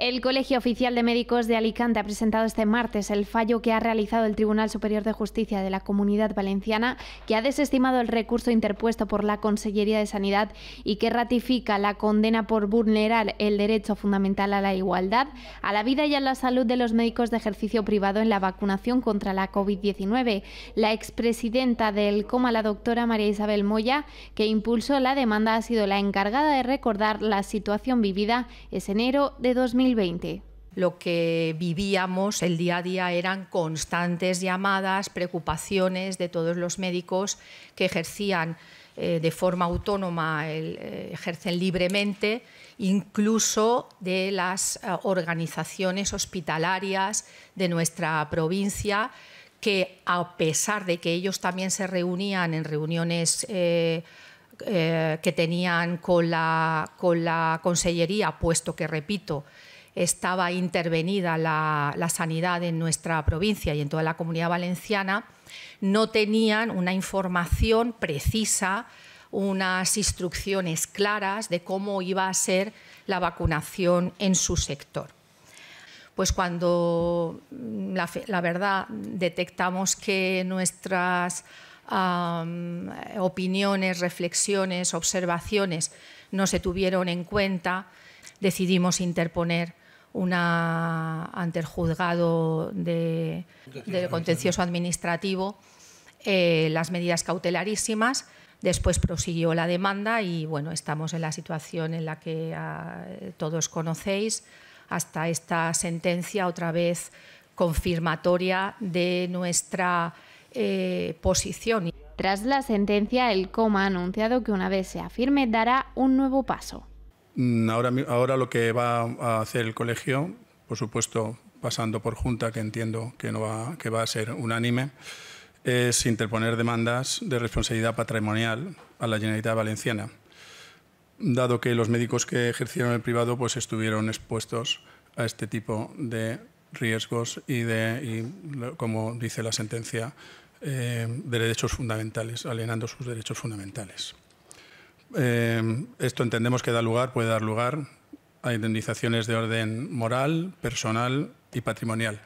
El Colegio Oficial de Médicos de Alicante ha presentado este martes el fallo que ha realizado el Tribunal Superior de Justicia de la Comunidad Valenciana, que ha desestimado el recurso interpuesto por la Consellería de Sanidad y que ratifica la condena por vulnerar el derecho fundamental a la igualdad, a la vida y a la salud de los médicos de ejercicio privado en la vacunación contra la COVID-19. La expresidenta del COMA, la doctora María Isabel Moya, que impulsó la demanda, ha sido la encargada de recordar la situación vivida ese enero de 2020 lo que vivíamos el día a día eran constantes llamadas, preocupaciones de todos los médicos que ejercían eh, de forma autónoma, eh, ejercen libremente, incluso de las eh, organizaciones hospitalarias de nuestra provincia, que a pesar de que ellos también se reunían en reuniones que tenían con la consellería, puesto que, repito, estaba intervenida la, sanidad en nuestra provincia y en toda la comunidad valenciana, no tenían una información precisa, unas instrucciones claras de cómo iba a ser la vacunación en su sector. Pues cuando mm, la, verdad detectamos que nuestras opiniones, reflexiones, observaciones no se tuvieron en cuenta, decidimos interponer una ante el juzgado de, contencioso administrativo eh, las medidas cautelarísimas. Después prosiguió la demanda y bueno, estamos en la situación en la que ah, todos conocéis hasta esta sentencia otra vez confirmatoria de nuestra eh, posición. Tras la sentencia, el COMA ha anunciado que una vez se afirme dará un nuevo paso. Mm, ahora, lo que va a hacer el colegio, por supuesto, pasando por junta, que entiendo que, no va, que va a ser unánime, es interponer demandas de responsabilidad patrimonial a la Generalitat Valenciana, dado que los médicos que ejercieron el privado pues, estuvieron expuestos a este tipo de riesgos y, de, como dice la sentencia, de eh, derechos fundamentales, alienando sus derechos fundamentales. Eh, esto entendemos que da lugar, puede dar lugar a indemnizaciones de orden moral, personal y patrimonial.